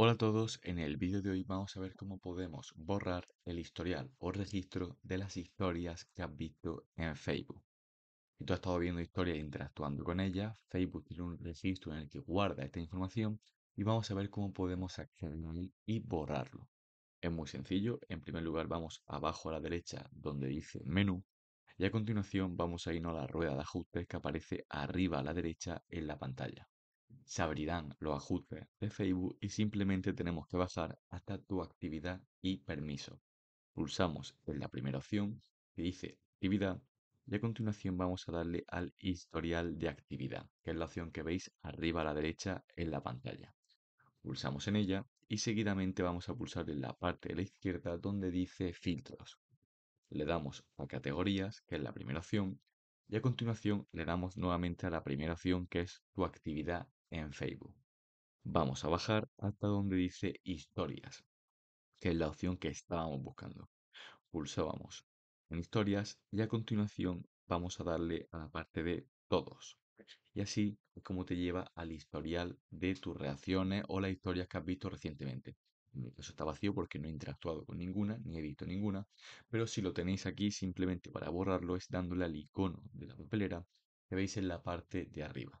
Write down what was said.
Hola a todos, en el vídeo de hoy vamos a ver cómo podemos borrar el historial o registro de las historias que has visto en Facebook. Si tú has estado viendo historias e interactuando con ellas, Facebook tiene un registro en el que guarda esta información y vamos a ver cómo podemos acceder a él y borrarlo. Es muy sencillo, en primer lugar vamos abajo a la derecha donde dice menú y a continuación vamos a irnos a la rueda de ajustes que aparece arriba a la derecha en la pantalla se abrirán los ajustes de Facebook y simplemente tenemos que basar hasta tu actividad y permiso. Pulsamos en la primera opción que dice actividad y a continuación vamos a darle al historial de actividad, que es la opción que veis arriba a la derecha en la pantalla. Pulsamos en ella y seguidamente vamos a pulsar en la parte de la izquierda donde dice filtros. Le damos a categorías, que es la primera opción, y a continuación le damos nuevamente a la primera opción que es tu actividad en Facebook. Vamos a bajar hasta donde dice historias, que es la opción que estábamos buscando. Pulsábamos en historias y a continuación vamos a darle a la parte de todos. Y así es como te lleva al historial de tus reacciones o las historias que has visto recientemente. eso está vacío porque no he interactuado con ninguna, ni he visto ninguna, pero si lo tenéis aquí simplemente para borrarlo es dándole al icono de la papelera que veis en la parte de arriba.